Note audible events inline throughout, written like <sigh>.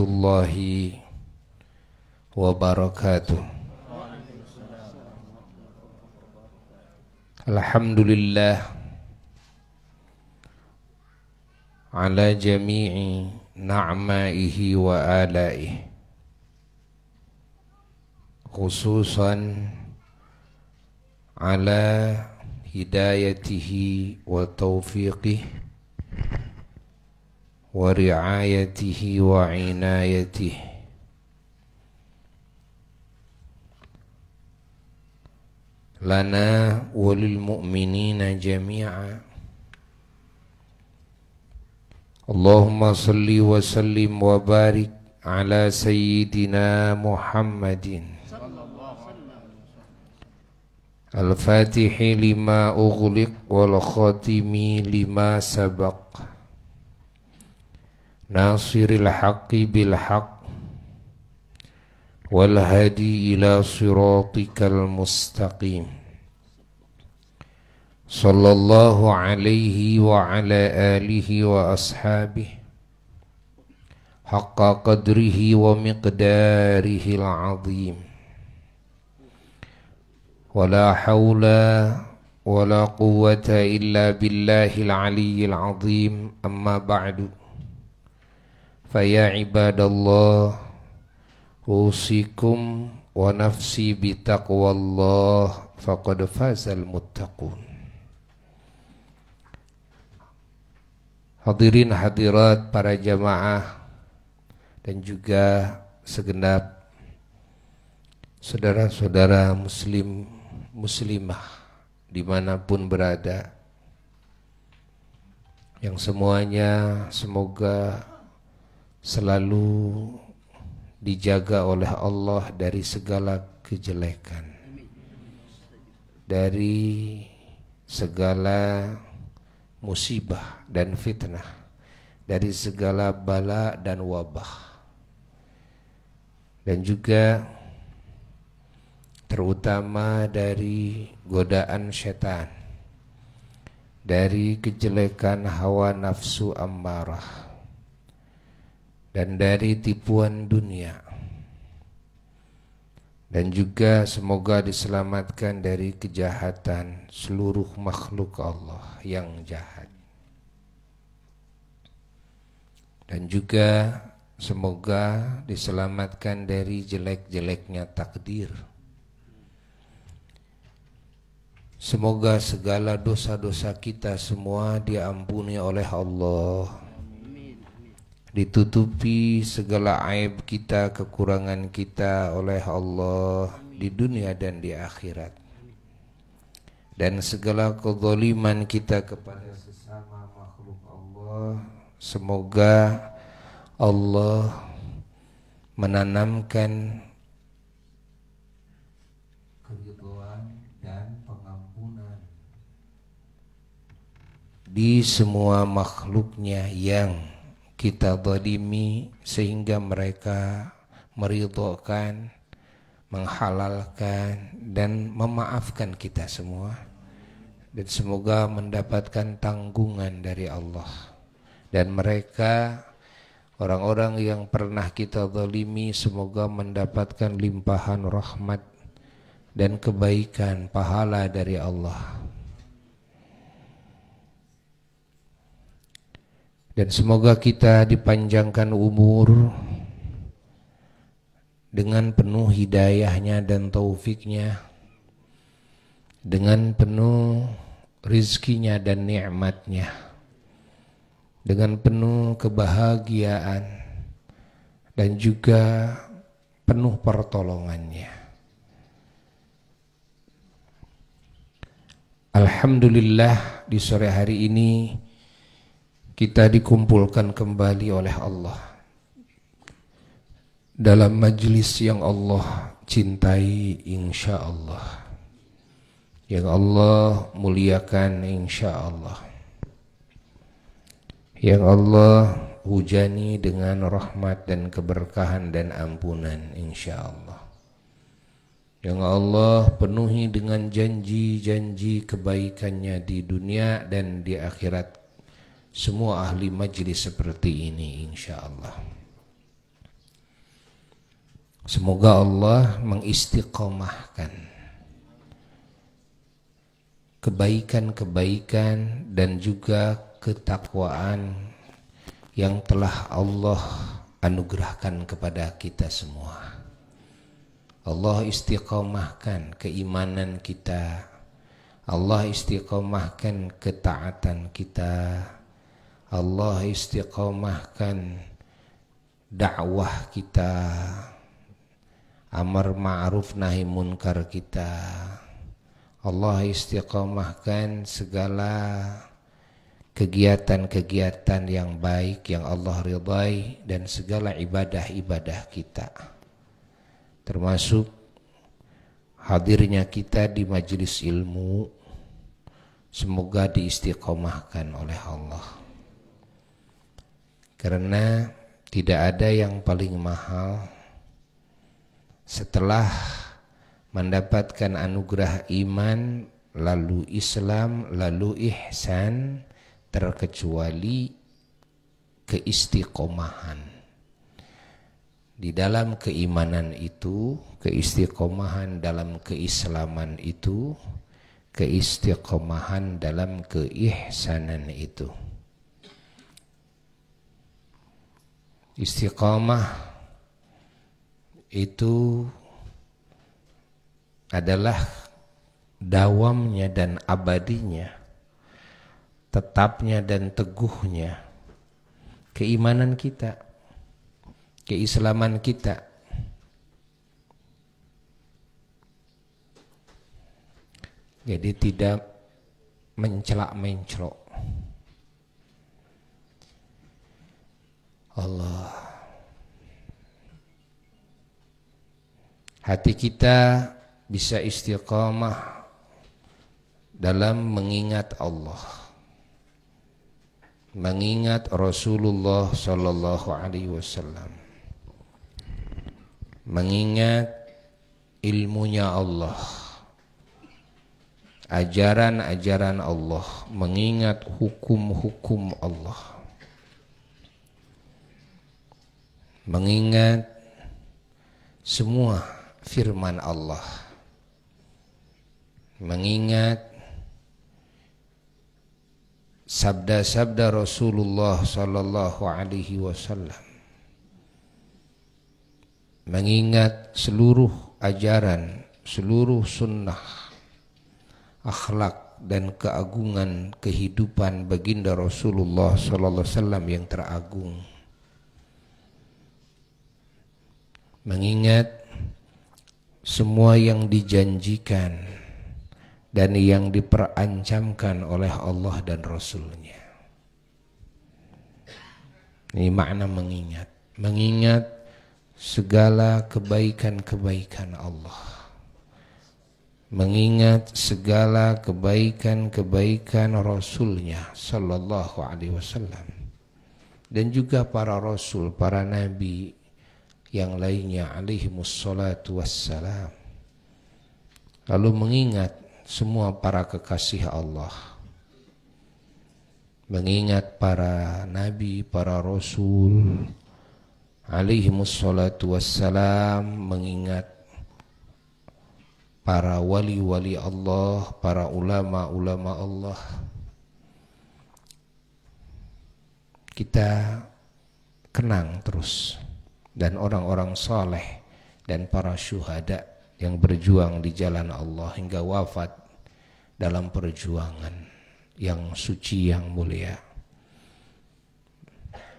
الله وبركاته الحمد لله على جميع نعمائه وآلائه خصوصا على هدايته وتوفيقه ورعايته وعنايته لنا وللمؤمنين جميعا اللهم صل وسلم وبارك على سيدنا محمد الفاتح لما أغلق والخاتم لما سبق ناصر الحق بالحق والهدي إلى صراطك المستقيم صلى الله عليه وعلى آله وأصحابه حق قدره ومقداره العظيم ولا حول ولا قوة إلا بالله العلي العظيم أما بعد فيا عباد الله أوصيكم ونفسي بتقوى الله فقد فاز المتقون Hadirin hadirat para jamaah dan juga segenap saudara-saudara muslim muslimah dimanapun berada yang semuanya semoga selalu dijaga oleh Allah dari segala kejelekan dari segala musibah dan fitnah dari segala bala dan wabah dan juga terutama dari godaan setan dari kejelekan hawa nafsu ammarah dan dari tipuan dunia dan juga semoga diselamatkan dari kejahatan seluruh makhluk Allah yang jahat. Dan juga semoga diselamatkan dari jelek-jeleknya takdir. Semoga segala dosa-dosa kita semua diampuni oleh Allah ditutupi segala aib kita, kekurangan kita oleh Allah di dunia dan di akhirat. Dan segala kezaliman kita kepada sesama makhluk Allah, semoga Allah menanamkan keridhaan dan pengampunan di semua makhluknya yang kita dolimi sehingga mereka meridhokan, menghalalkan dan memaafkan kita semua dan semoga mendapatkan tanggungan dari Allah dan mereka orang-orang yang pernah kita dolimi semoga mendapatkan limpahan rahmat dan kebaikan pahala dari Allah Dan semoga kita dipanjangkan umur dengan penuh hidayahnya dan taufiknya, dengan penuh rizkinya dan nikmatnya, dengan penuh kebahagiaan dan juga penuh pertolongannya. Alhamdulillah di sore hari ini kita dikumpulkan kembali oleh Allah dalam majlis yang Allah cintai insya Allah yang Allah muliakan insya Allah yang Allah hujani dengan rahmat dan keberkahan dan ampunan insya Allah yang Allah penuhi dengan janji-janji kebaikannya di dunia dan di akhirat semua ahli majlis seperti ini insya Allah semoga Allah mengistiqomahkan kebaikan-kebaikan dan juga ketakwaan yang telah Allah anugerahkan kepada kita semua Allah istiqomahkan keimanan kita Allah istiqomahkan ketaatan kita Allah istiqomahkan dakwah kita amar ma'ruf nahi munkar kita Allah istiqomahkan segala kegiatan-kegiatan yang baik yang Allah ridai dan segala ibadah-ibadah kita termasuk hadirnya kita di majelis ilmu semoga diistiqomahkan oleh Allah karena tidak ada yang paling mahal setelah mendapatkan anugerah iman lalu Islam lalu ihsan terkecuali keistiqomahan di dalam keimanan itu, keistiqomahan dalam keislaman itu, keistiqomahan dalam keihsanan itu. Istiqomah itu adalah dawamnya dan abadinya, tetapnya dan teguhnya keimanan kita, keislaman kita. Jadi tidak mencelak-mencelok Allah. Hati kita bisa istiqamah dalam mengingat Allah. Mengingat Rasulullah sallallahu alaihi wasallam. Mengingat ilmunya Allah. Ajaran-ajaran Allah, mengingat hukum-hukum Allah mengingat semua firman Allah mengingat sabda-sabda Rasulullah sallallahu alaihi wasallam mengingat seluruh ajaran seluruh sunnah akhlak dan keagungan kehidupan baginda Rasulullah sallallahu alaihi wasallam yang teragung mengingat semua yang dijanjikan dan yang diperancamkan oleh Allah dan Rasulnya. Ini makna mengingat. Mengingat segala kebaikan-kebaikan Allah. Mengingat segala kebaikan-kebaikan Rasulnya Sallallahu Alaihi Wasallam. Dan juga para Rasul, para Nabi, yang lainnya alaihi salatu wassalam lalu mengingat semua para kekasih Allah mengingat para nabi, para rasul alaihi salatu wassalam mengingat para wali-wali Allah, para ulama-ulama Allah kita kenang terus dan orang-orang saleh dan para syuhada yang berjuang di jalan Allah hingga wafat dalam perjuangan yang suci yang mulia.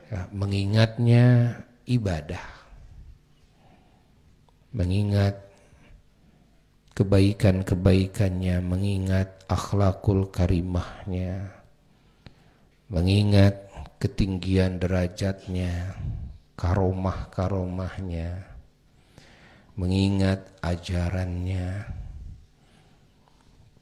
Ya, mengingatnya ibadah. Mengingat kebaikan-kebaikannya, mengingat akhlakul karimahnya, mengingat ketinggian derajatnya, karomah-karomahnya, mengingat ajarannya,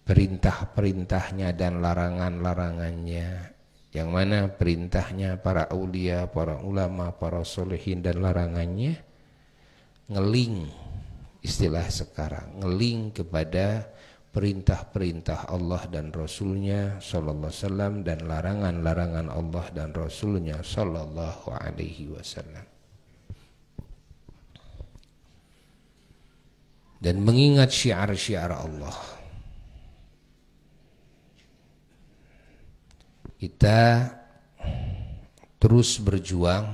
perintah-perintahnya dan larangan-larangannya, yang mana perintahnya para aulia, para ulama, para solehin dan larangannya ngeling istilah sekarang ngeling kepada perintah-perintah Allah dan Rasulnya Sallallahu Alaihi Wasallam dan larangan-larangan Allah dan Rasulnya Sallallahu Alaihi Wasallam dan mengingat syiar-syiar Allah. Kita terus berjuang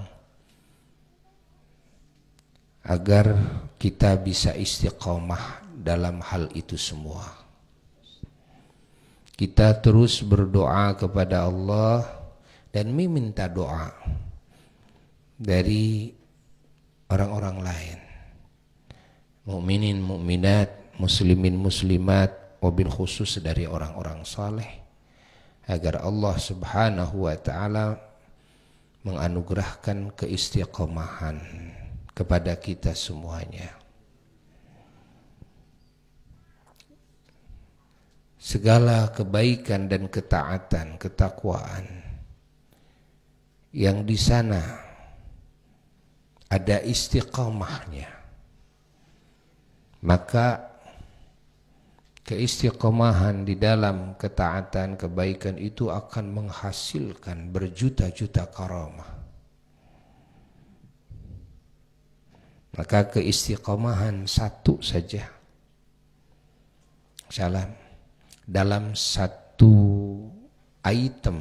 agar kita bisa istiqomah dalam hal itu semua. Kita terus berdoa kepada Allah dan meminta doa dari orang-orang lain mukminin mukminat, muslimin muslimat, wabil khusus dari orang-orang saleh agar Allah Subhanahu wa taala menganugerahkan keistiqomahan kepada kita semuanya. Segala kebaikan dan ketaatan, ketakwaan yang di sana ada istiqomahnya maka keistiqomahan di dalam ketaatan kebaikan itu akan menghasilkan berjuta-juta karamah maka keistiqomahan satu saja salam dalam satu item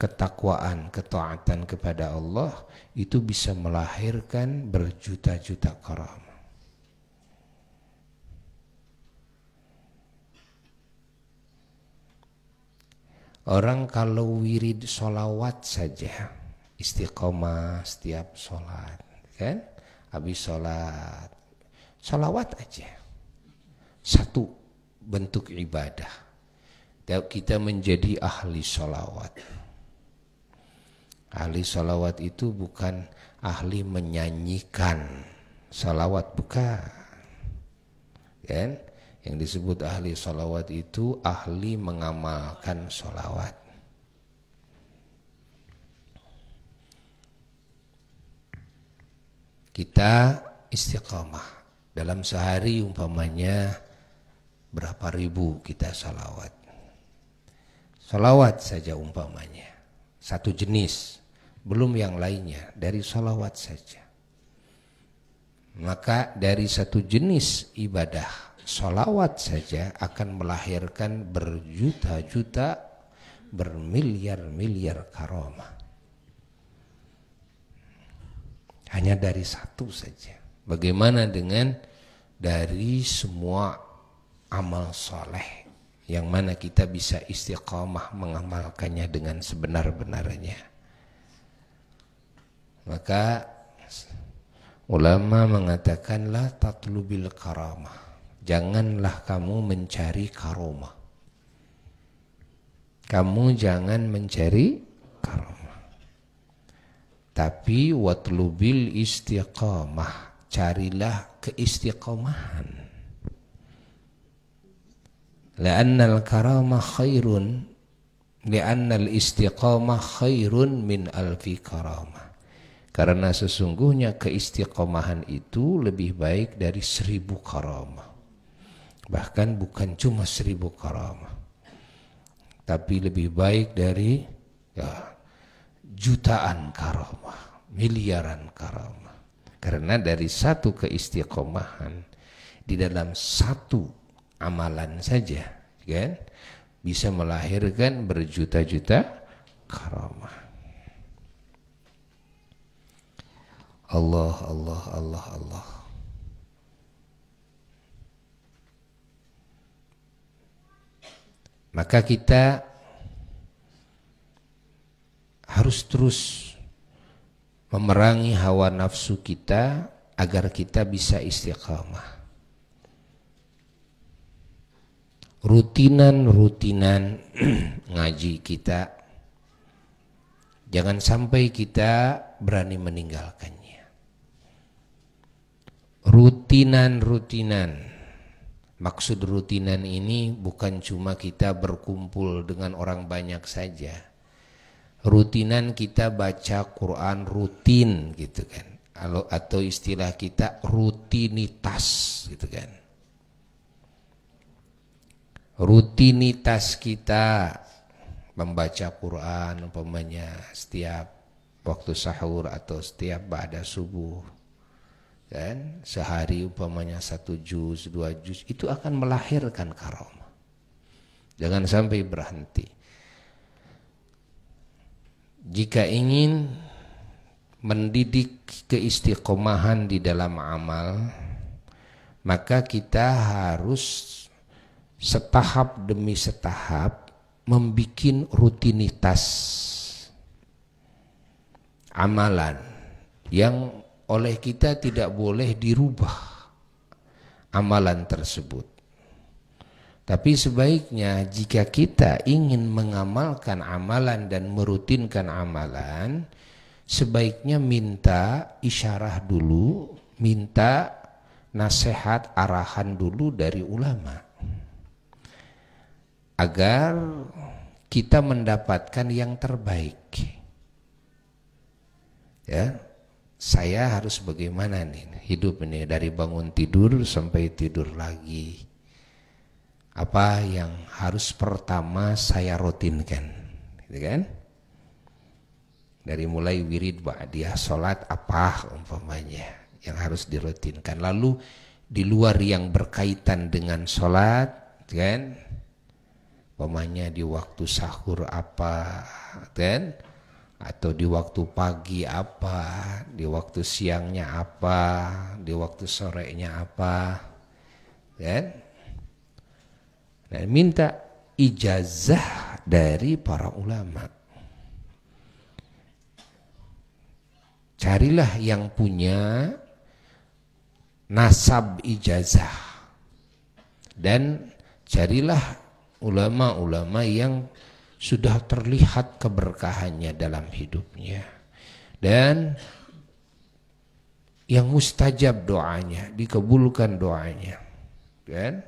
ketakwaan, ketaatan kepada Allah itu bisa melahirkan berjuta-juta karamah. Orang kalau wirid sholawat saja istiqomah setiap sholat, kan? Habis sholat, sholawat aja. Satu bentuk ibadah. Kita menjadi ahli sholawat Ahli sholawat itu bukan ahli menyanyikan sholawat bukan. Kan? Yang disebut ahli sholawat itu ahli mengamalkan sholawat. Kita istiqamah. Dalam sehari umpamanya berapa ribu kita sholawat. Sholawat saja umpamanya. Satu jenis. Belum yang lainnya. Dari sholawat saja. Maka dari satu jenis ibadah solawat saja akan melahirkan berjuta-juta, bermiliar-miliar karoma. Hanya dari satu saja. Bagaimana dengan dari semua amal soleh yang mana kita bisa istiqomah mengamalkannya dengan sebenar-benarnya. Maka ulama mengatakanlah tatlubil karamah janganlah kamu mencari karomah. Kamu jangan mencari karomah. Tapi watlubil istiqamah, carilah keistiqomahan. La'annal karomah khairun Li'annal istiqomah khairun min alfi karomah. Karena sesungguhnya keistiqomahan itu lebih baik dari seribu karamah bahkan bukan cuma seribu karamah tapi lebih baik dari ya, jutaan karamah miliaran karamah karena dari satu keistiqomahan di dalam satu amalan saja kan bisa melahirkan berjuta-juta karamah Allah Allah Allah Allah maka kita harus terus memerangi hawa nafsu kita agar kita bisa istiqamah. Rutinan-rutinan <clears throat> ngaji kita jangan sampai kita berani meninggalkannya. Rutinan-rutinan Maksud rutinan ini bukan cuma kita berkumpul dengan orang banyak saja. Rutinan kita baca Quran rutin gitu kan. Atau istilah kita rutinitas gitu kan. Rutinitas kita membaca Quran umpamanya setiap waktu sahur atau setiap ba'da subuh kan sehari umpamanya satu juz dua juz itu akan melahirkan karomah jangan sampai berhenti jika ingin mendidik keistiqomahan di dalam amal maka kita harus setahap demi setahap membuat rutinitas amalan yang oleh kita tidak boleh dirubah amalan tersebut. Tapi sebaiknya jika kita ingin mengamalkan amalan dan merutinkan amalan, sebaiknya minta isyarah dulu, minta nasihat arahan dulu dari ulama. Agar kita mendapatkan yang terbaik. Ya, saya harus bagaimana nih hidup ini dari bangun tidur sampai tidur lagi apa yang harus pertama saya rutinkan gitu kan dari mulai wirid dia sholat apa umpamanya yang harus dirutinkan lalu di luar yang berkaitan dengan sholat gitu kan umpamanya di waktu sahur apa gitu kan atau di waktu pagi apa, di waktu siangnya apa, di waktu sorenya apa, kan? Dan minta ijazah dari para ulama. Carilah yang punya nasab ijazah dan carilah ulama-ulama yang sudah terlihat keberkahannya dalam hidupnya dan yang mustajab doanya dikabulkan doanya kan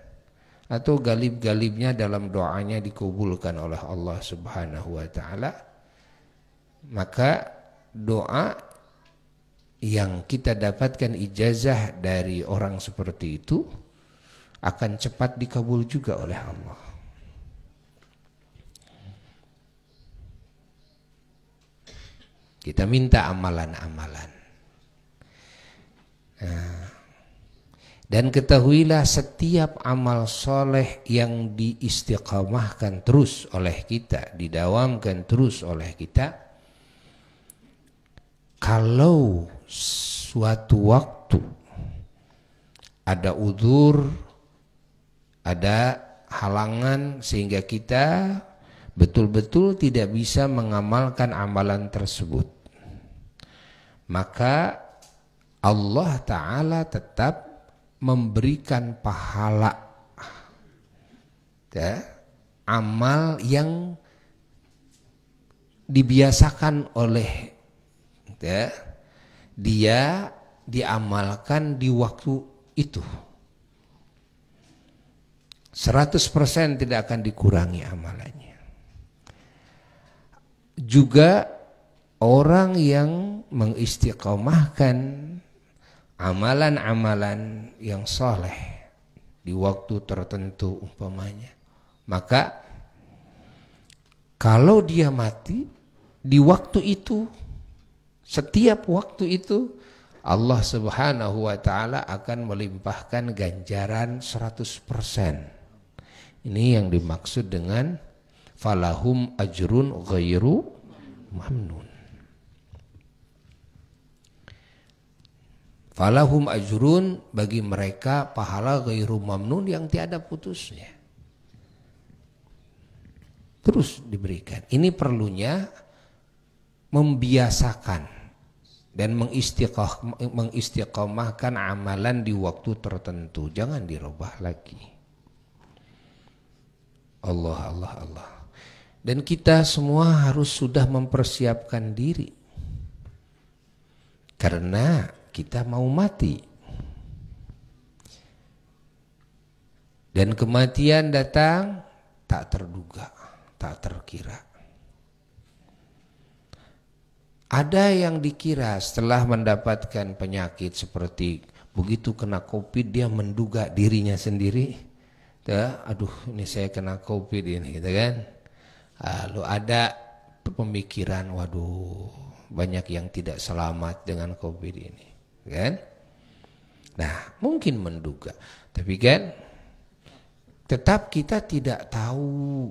atau galib-galibnya dalam doanya dikabulkan oleh Allah Subhanahu wa taala maka doa yang kita dapatkan ijazah dari orang seperti itu akan cepat dikabul juga oleh Allah Kita minta amalan-amalan. Nah, dan ketahuilah setiap amal soleh yang diistiqamahkan terus oleh kita, didawamkan terus oleh kita, kalau suatu waktu ada udur, ada halangan sehingga kita betul-betul tidak bisa mengamalkan amalan tersebut maka Allah Ta'ala tetap memberikan pahala ya, amal yang dibiasakan oleh ya, dia diamalkan di waktu itu 100% tidak akan dikurangi amalannya juga orang yang mengistiqomahkan amalan-amalan yang soleh di waktu tertentu umpamanya maka kalau dia mati di waktu itu setiap waktu itu Allah subhanahu wa ta'ala akan melimpahkan ganjaran 100% ini yang dimaksud dengan falahum ajrun ghairu mamnun Falahum ajrun bagi mereka pahala ghairu mamnun yang tiada putusnya. Terus diberikan. Ini perlunya membiasakan dan mengistiqah, mengistiqomahkan amalan di waktu tertentu. Jangan dirubah lagi. Allah, Allah, Allah. Dan kita semua harus sudah mempersiapkan diri. Karena kita mau mati. Dan kematian datang tak terduga, tak terkira. Ada yang dikira setelah mendapatkan penyakit seperti begitu kena covid dia menduga dirinya sendiri, aduh ini saya kena covid ini gitu kan. Lalu ada pemikiran, waduh banyak yang tidak selamat dengan covid ini kan? Nah, mungkin menduga. Tapi kan tetap kita tidak tahu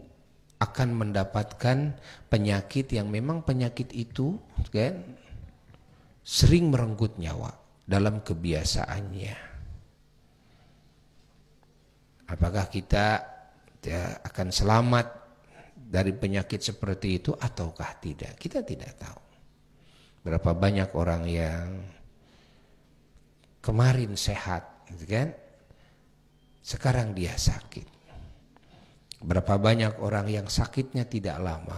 akan mendapatkan penyakit yang memang penyakit itu kan sering merenggut nyawa dalam kebiasaannya. Apakah kita ya, akan selamat dari penyakit seperti itu ataukah tidak? Kita tidak tahu. Berapa banyak orang yang kemarin sehat, gitu kan? Sekarang dia sakit. Berapa banyak orang yang sakitnya tidak lama.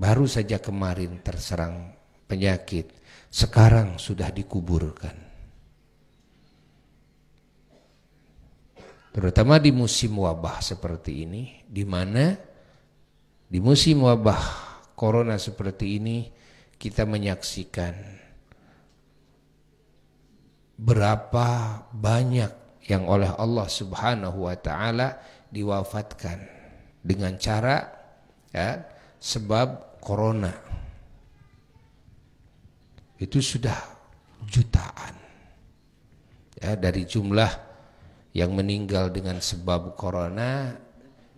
Baru saja kemarin terserang penyakit, sekarang sudah dikuburkan. Terutama di musim wabah seperti ini, di mana di musim wabah corona seperti ini kita menyaksikan berapa banyak yang oleh Allah Subhanahu wa taala diwafatkan dengan cara ya, sebab corona. Itu sudah jutaan. Ya, dari jumlah yang meninggal dengan sebab corona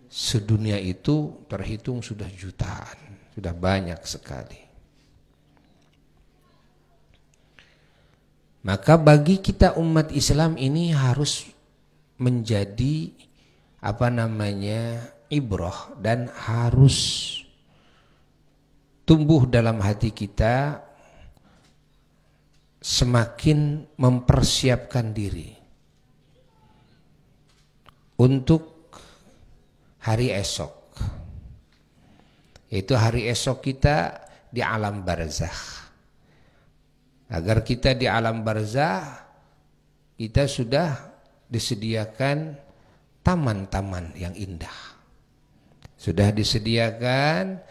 sedunia itu terhitung sudah jutaan, sudah banyak sekali. Maka bagi kita umat Islam ini harus menjadi apa namanya ibroh dan harus tumbuh dalam hati kita semakin mempersiapkan diri untuk hari esok yaitu hari esok kita di alam barzakh agar kita di alam barzah kita sudah disediakan taman-taman yang indah. Sudah disediakan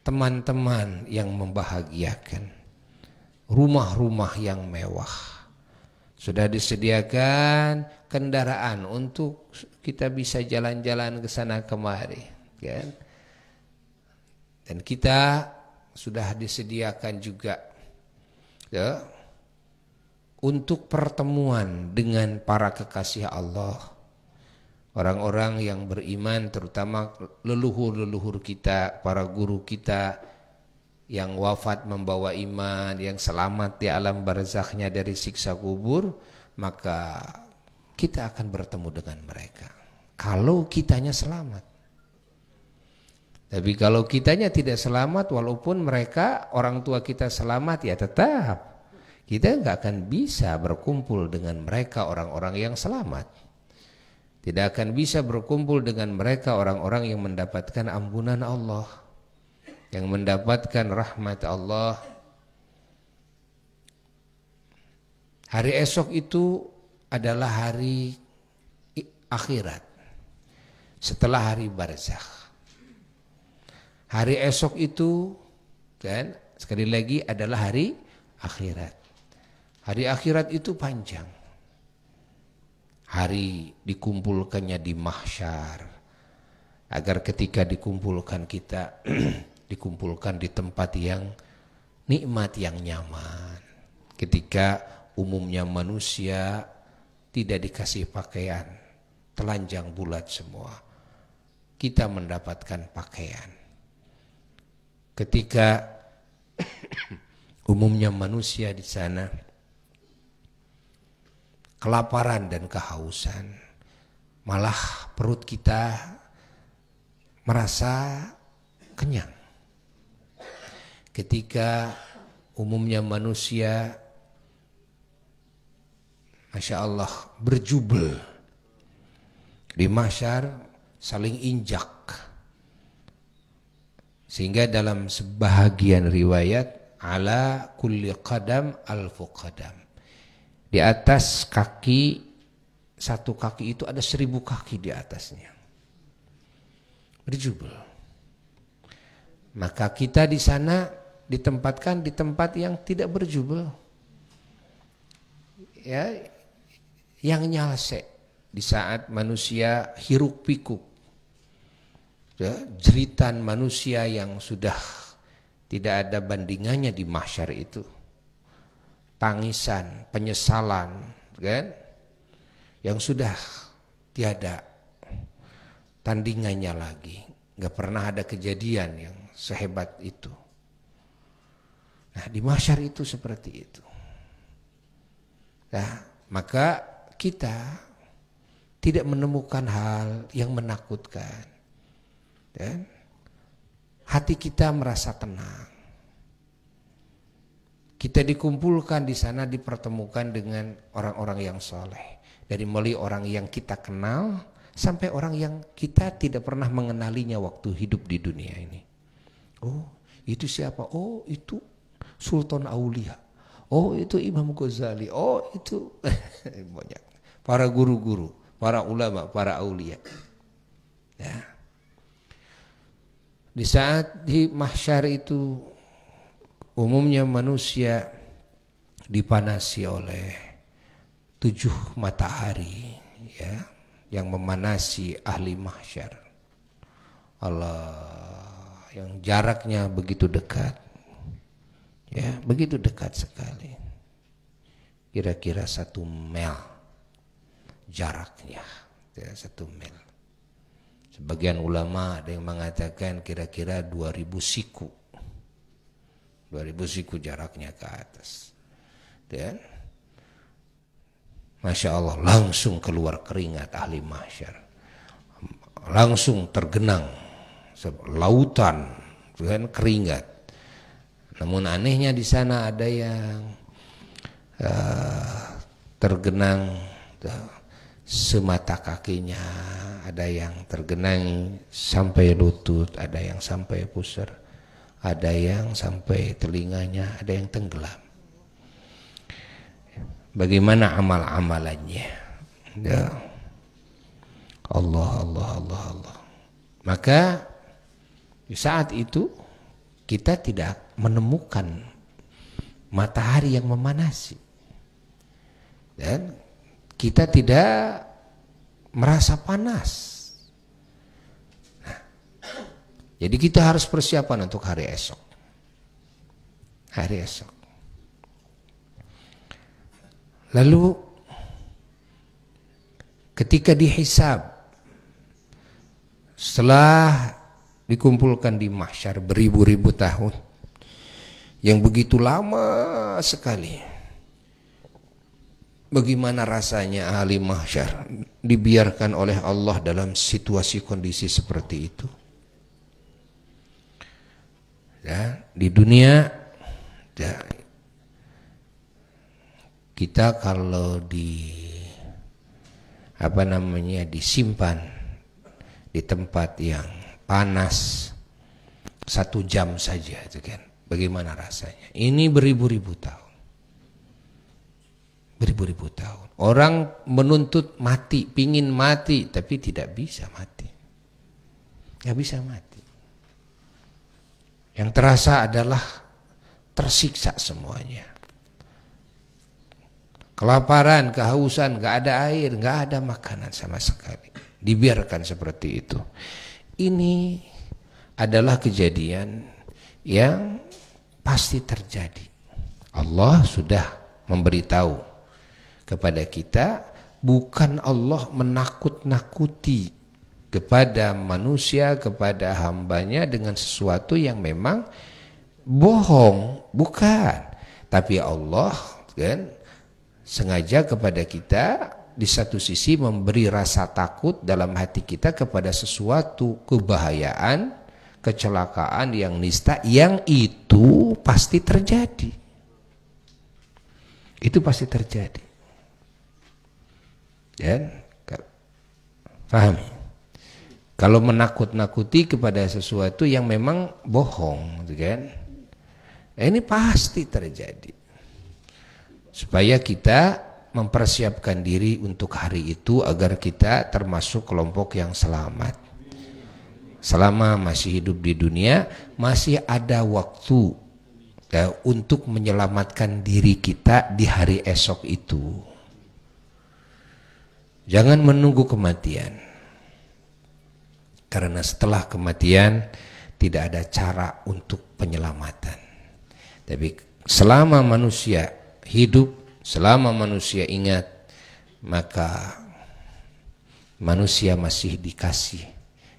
teman-teman yang membahagiakan. Rumah-rumah yang mewah. Sudah disediakan kendaraan untuk kita bisa jalan-jalan ke sana kemari, kan? Dan kita sudah disediakan juga ya untuk pertemuan dengan para kekasih Allah orang-orang yang beriman terutama leluhur-leluhur kita para guru kita yang wafat membawa iman yang selamat di alam barzakhnya dari siksa kubur maka kita akan bertemu dengan mereka kalau kitanya selamat tapi kalau kitanya tidak selamat walaupun mereka orang tua kita selamat ya tetap kita nggak akan bisa berkumpul dengan mereka orang-orang yang selamat. Tidak akan bisa berkumpul dengan mereka orang-orang yang mendapatkan ampunan Allah, yang mendapatkan rahmat Allah. Hari esok itu adalah hari akhirat. Setelah hari barzakh Hari esok itu kan sekali lagi adalah hari akhirat. Hari akhirat itu panjang. Hari dikumpulkannya di mahsyar. Agar ketika dikumpulkan kita <clears throat> dikumpulkan di tempat yang nikmat yang nyaman. Ketika umumnya manusia tidak dikasih pakaian, telanjang bulat semua. Kita mendapatkan pakaian ketika umumnya manusia di sana kelaparan dan kehausan malah perut kita merasa kenyang ketika umumnya manusia Masya Allah berjubel di masyar saling injak sehingga dalam sebahagian riwayat ala kulli qadam al fuqadam. Di atas kaki satu kaki itu ada seribu kaki di atasnya. Berjubel. Maka kita di sana ditempatkan di tempat yang tidak berjubel. Ya, yang nyalse di saat manusia hiruk pikuk ya, jeritan manusia yang sudah tidak ada bandingannya di mahsyar itu. Tangisan, penyesalan, kan? Yang sudah tiada tandingannya lagi. nggak pernah ada kejadian yang sehebat itu. Nah, di mahsyar itu seperti itu. Nah, maka kita tidak menemukan hal yang menakutkan dan hati kita merasa tenang. Kita dikumpulkan di sana dipertemukan dengan orang-orang yang soleh. Dari mulai orang yang kita kenal sampai orang yang kita tidak pernah mengenalinya waktu hidup di dunia ini. Oh itu siapa? Oh itu Sultan Aulia. Oh itu Imam Ghazali. Oh itu <laughs> banyak. Para guru-guru, para ulama, para aulia. Ya. Di saat di mahsyar itu umumnya manusia dipanasi oleh tujuh matahari ya yang memanasi ahli mahsyar. Allah yang jaraknya begitu dekat. Ya, begitu dekat sekali. Kira-kira satu mil jaraknya, ya, satu mil. Sebagian ulama ada yang mengatakan kira-kira 2000 siku. 2000 siku jaraknya ke atas. Dan Masya Allah langsung keluar keringat ahli mahsyar. Langsung tergenang lautan dengan keringat. Namun anehnya di sana ada yang uh, tergenang eh, semata kakinya, ada yang tergenang sampai lutut, ada yang sampai pusar, ada yang sampai telinganya, ada yang tenggelam. Bagaimana amal-amalannya? Ya. Allah, Allah, Allah, Allah. Maka di saat itu kita tidak menemukan matahari yang memanasi. Dan kita tidak merasa panas. Nah, jadi kita harus persiapan untuk hari esok. Hari esok. Lalu ketika dihisab setelah dikumpulkan di mahsyar beribu-ribu tahun yang begitu lama sekali Bagaimana rasanya ahli mahsyar dibiarkan oleh Allah dalam situasi kondisi seperti itu? Ya, di dunia ya, kita kalau di apa namanya disimpan di tempat yang panas satu jam saja itu kan bagaimana rasanya ini beribu-ribu tahun Beribu-ribu tahun. Orang menuntut mati, pingin mati, tapi tidak bisa mati. Tidak bisa mati. Yang terasa adalah tersiksa semuanya. Kelaparan, kehausan, nggak ada air, nggak ada makanan sama sekali. Dibiarkan seperti itu. Ini adalah kejadian yang pasti terjadi. Allah sudah memberitahu kepada kita bukan Allah menakut-nakuti kepada manusia, kepada hambanya dengan sesuatu yang memang bohong, bukan. Tapi Allah kan sengaja kepada kita di satu sisi memberi rasa takut dalam hati kita kepada sesuatu kebahayaan, kecelakaan yang nista yang itu pasti terjadi. Itu pasti terjadi ya fahami kalau menakut-nakuti kepada sesuatu yang memang bohong gitu kan nah, ini pasti terjadi supaya kita mempersiapkan diri untuk hari itu agar kita termasuk kelompok yang selamat selama masih hidup di dunia masih ada waktu ya, untuk menyelamatkan diri kita di hari esok itu Jangan menunggu kematian. Karena setelah kematian tidak ada cara untuk penyelamatan. Tapi selama manusia hidup, selama manusia ingat, maka manusia masih dikasih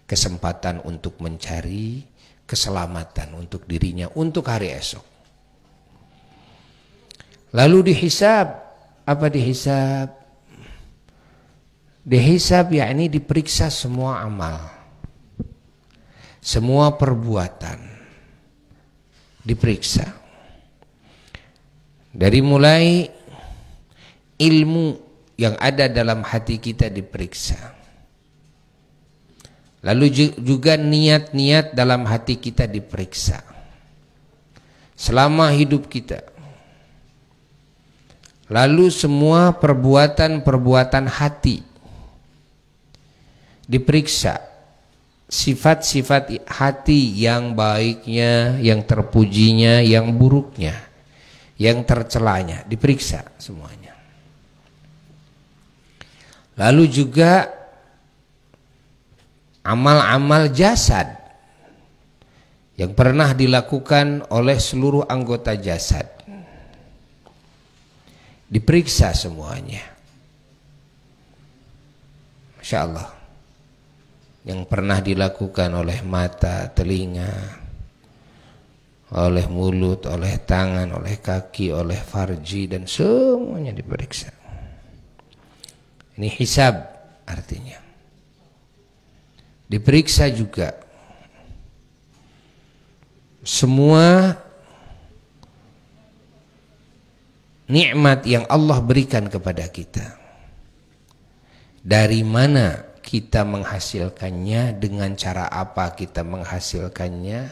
kesempatan untuk mencari keselamatan untuk dirinya untuk hari esok. Lalu dihisab, apa dihisab? Dihisab yakni diperiksa semua amal. Semua perbuatan diperiksa. Dari mulai ilmu yang ada dalam hati kita diperiksa. Lalu juga niat-niat dalam hati kita diperiksa. Selama hidup kita. Lalu semua perbuatan-perbuatan hati diperiksa sifat-sifat hati yang baiknya, yang terpujinya, yang buruknya, yang tercelanya, diperiksa semuanya. Lalu juga amal-amal jasad yang pernah dilakukan oleh seluruh anggota jasad. Diperiksa semuanya. Masya Allah yang pernah dilakukan oleh mata, telinga, oleh mulut, oleh tangan, oleh kaki, oleh farji dan semuanya diperiksa. Ini hisab artinya. Diperiksa juga semua nikmat yang Allah berikan kepada kita. Dari mana kita menghasilkannya dengan cara apa kita menghasilkannya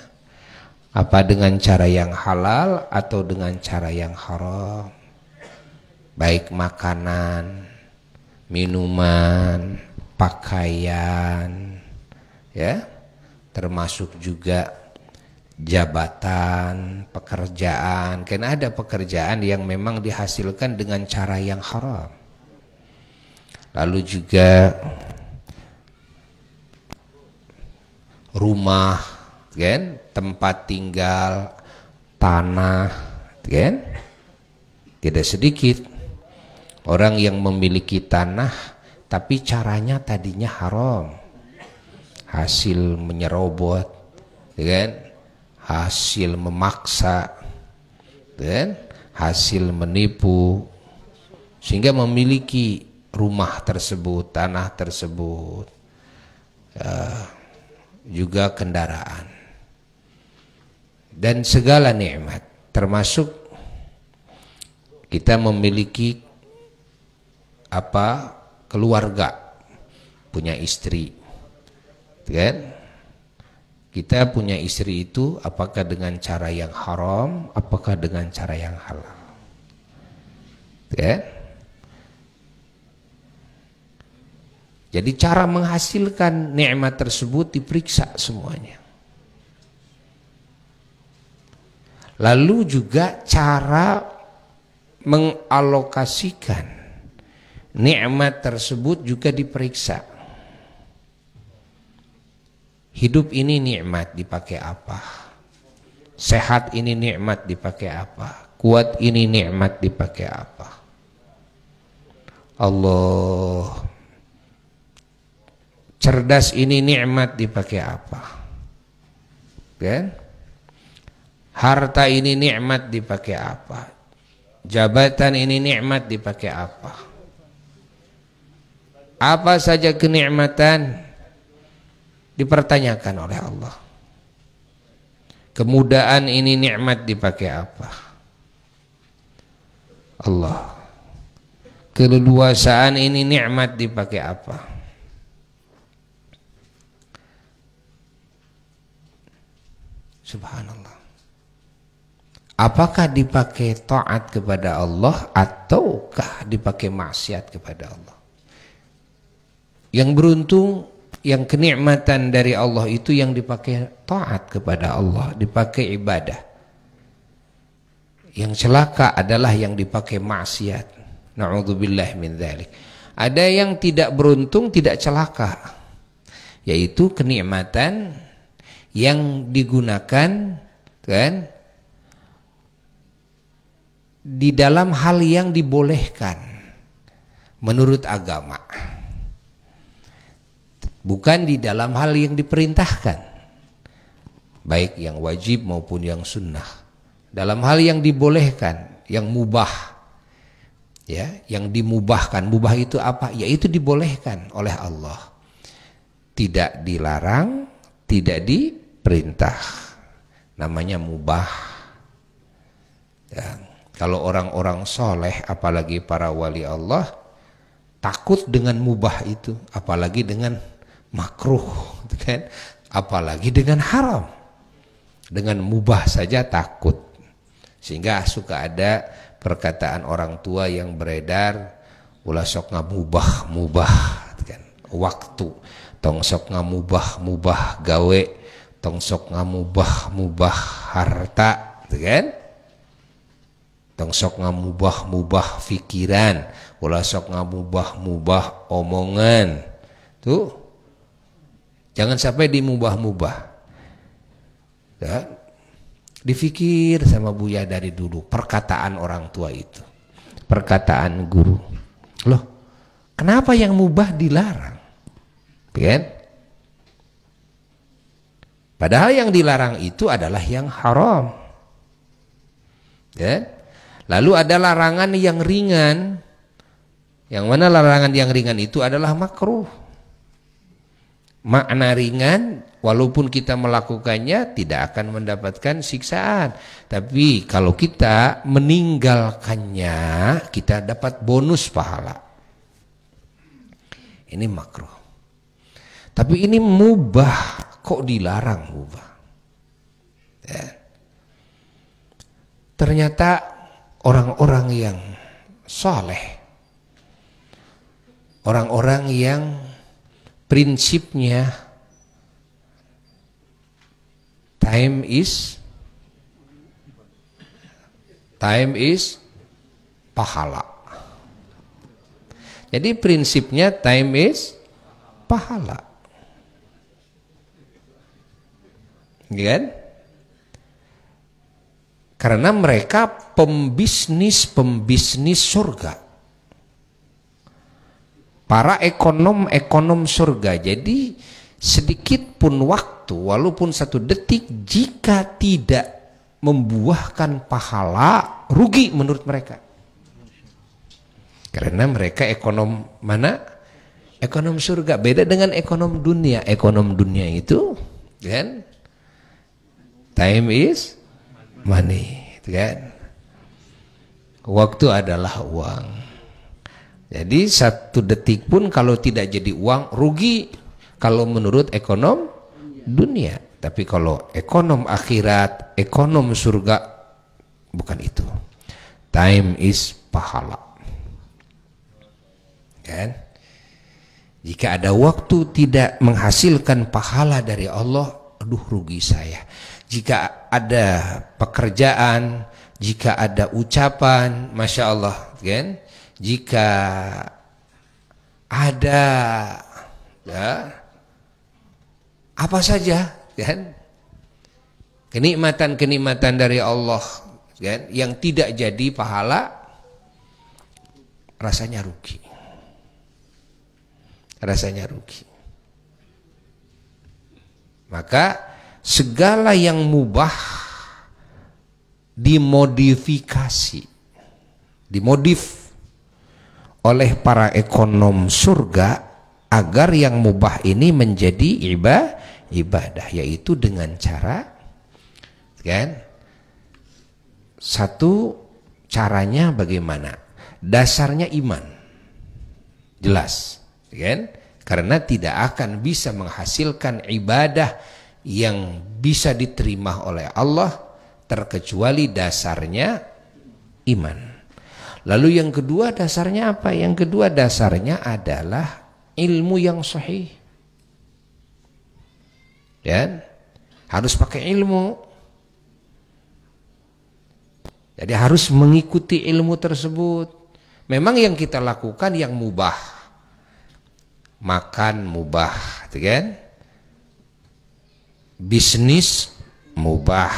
apa dengan cara yang halal atau dengan cara yang haram baik makanan minuman pakaian ya termasuk juga jabatan pekerjaan karena ada pekerjaan yang memang dihasilkan dengan cara yang haram lalu juga rumah, kan? Tempat tinggal, tanah, kan? Tidak sedikit orang yang memiliki tanah tapi caranya tadinya haram. Hasil menyerobot, kan? Hasil memaksa, kan? Hasil menipu sehingga memiliki rumah tersebut, tanah tersebut. Uh, juga kendaraan dan segala nikmat termasuk kita memiliki apa keluarga punya istri kan kita punya istri itu apakah dengan cara yang haram apakah dengan cara yang halal kan Jadi cara menghasilkan nikmat tersebut diperiksa semuanya. Lalu juga cara mengalokasikan nikmat tersebut juga diperiksa. Hidup ini nikmat dipakai apa? Sehat ini nikmat dipakai apa? Kuat ini nikmat dipakai apa? Allah cerdas ini nikmat dipakai apa kan harta ini nikmat dipakai apa jabatan ini nikmat dipakai apa apa saja kenikmatan dipertanyakan oleh Allah kemudahan ini nikmat dipakai apa Allah keleluasaan ini nikmat dipakai apa Subhanallah. Apakah dipakai taat kepada Allah ataukah dipakai maksiat kepada Allah? Yang beruntung, yang kenikmatan dari Allah itu yang dipakai taat kepada Allah, dipakai ibadah. Yang celaka adalah yang dipakai maksiat. Nauzubillah min dzalik. Ada yang tidak beruntung, tidak celaka, yaitu kenikmatan yang digunakan kan di dalam hal yang dibolehkan menurut agama bukan di dalam hal yang diperintahkan baik yang wajib maupun yang sunnah dalam hal yang dibolehkan yang mubah ya yang dimubahkan mubah itu apa yaitu dibolehkan oleh Allah tidak dilarang tidak di perintah namanya mubah dan ya, kalau orang-orang soleh apalagi para wali Allah takut dengan mubah itu apalagi dengan makruh gitu kan apalagi dengan haram dengan mubah saja takut sehingga suka ada perkataan orang tua yang beredar ulah sok mubah mubah gitu kan waktu tong sok ngamubah mubah gawe tongsok ngamubah mubah harta gitu kan tongsok ngamubah mubah pikiran ulah sok ngamubah mubah omongan tuh jangan sampai dimubah-mubah ya. difikir sama Buya dari dulu perkataan orang tua itu perkataan guru loh kenapa yang mubah dilarang gitu kan Padahal yang dilarang itu adalah yang haram. Ya. Lalu ada larangan yang ringan. Yang mana larangan yang ringan itu adalah makruh. Makna ringan walaupun kita melakukannya tidak akan mendapatkan siksaan. Tapi kalau kita meninggalkannya kita dapat bonus pahala. Ini makruh. Tapi ini mubah kok dilarang hubah? Ya. Ternyata orang-orang yang soleh, orang-orang yang prinsipnya time is time is pahala. Jadi prinsipnya time is pahala. Iya kan? Karena mereka pembisnis-pembisnis surga. Para ekonom-ekonom surga. Jadi sedikit pun waktu, walaupun satu detik, jika tidak membuahkan pahala, rugi menurut mereka. Karena mereka ekonom mana? ekonom surga beda dengan ekonom dunia ekonom dunia itu kan Time is money, itu kan? Waktu adalah uang. Jadi satu detik pun kalau tidak jadi uang rugi kalau menurut ekonom dunia. Tapi kalau ekonom akhirat, ekonom surga bukan itu. Time is pahala. Kan? Jika ada waktu tidak menghasilkan pahala dari Allah, aduh rugi saya jika ada pekerjaan, jika ada ucapan, masya Allah, kan? Jika ada ya, apa saja, kan? Kenikmatan-kenikmatan dari Allah, kan? Yang tidak jadi pahala, rasanya rugi, rasanya rugi. Maka segala yang mubah dimodifikasi dimodif oleh para ekonom surga agar yang mubah ini menjadi ibadah ibadah yaitu dengan cara kan satu caranya bagaimana dasarnya iman jelas kan karena tidak akan bisa menghasilkan ibadah yang bisa diterima oleh Allah terkecuali dasarnya iman. Lalu yang kedua dasarnya apa? Yang kedua dasarnya adalah ilmu yang sahih. Dan harus pakai ilmu. Jadi harus mengikuti ilmu tersebut. Memang yang kita lakukan yang mubah. Makan mubah, gitu kan? bisnis mubah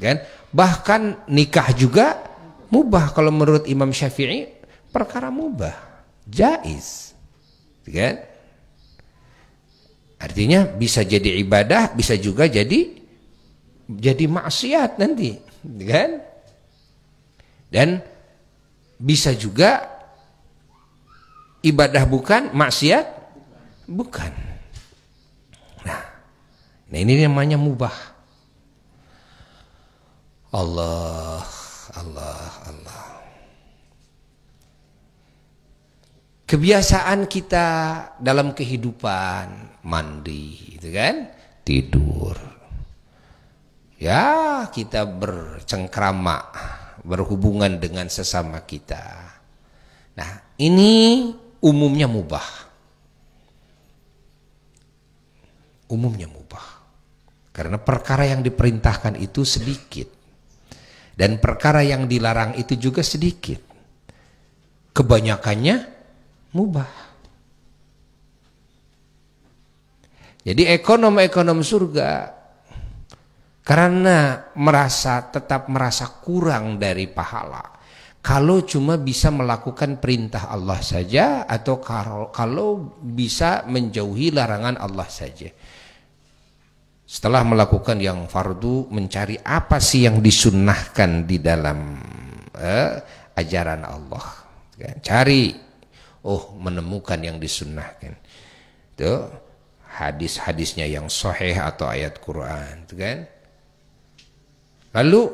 kan bahkan nikah juga mubah kalau menurut Imam Syafi'i perkara mubah jais, kan artinya bisa jadi ibadah bisa juga jadi jadi maksiat nanti kan dan bisa juga ibadah bukan maksiat bukan Nah ini namanya mubah. Allah, Allah, Allah. Kebiasaan kita dalam kehidupan mandi, itu kan? Tidur. Ya, kita bercengkrama, berhubungan dengan sesama kita. Nah, ini umumnya mubah. Umumnya mubah. Karena perkara yang diperintahkan itu sedikit. Dan perkara yang dilarang itu juga sedikit. Kebanyakannya mubah. Jadi ekonom-ekonom surga karena merasa tetap merasa kurang dari pahala. Kalau cuma bisa melakukan perintah Allah saja atau kalau, kalau bisa menjauhi larangan Allah saja setelah melakukan yang fardu mencari apa sih yang disunnahkan di dalam eh, ajaran Allah ya, cari oh menemukan yang disunnahkan itu hadis-hadisnya yang sahih atau ayat Quran itu kan lalu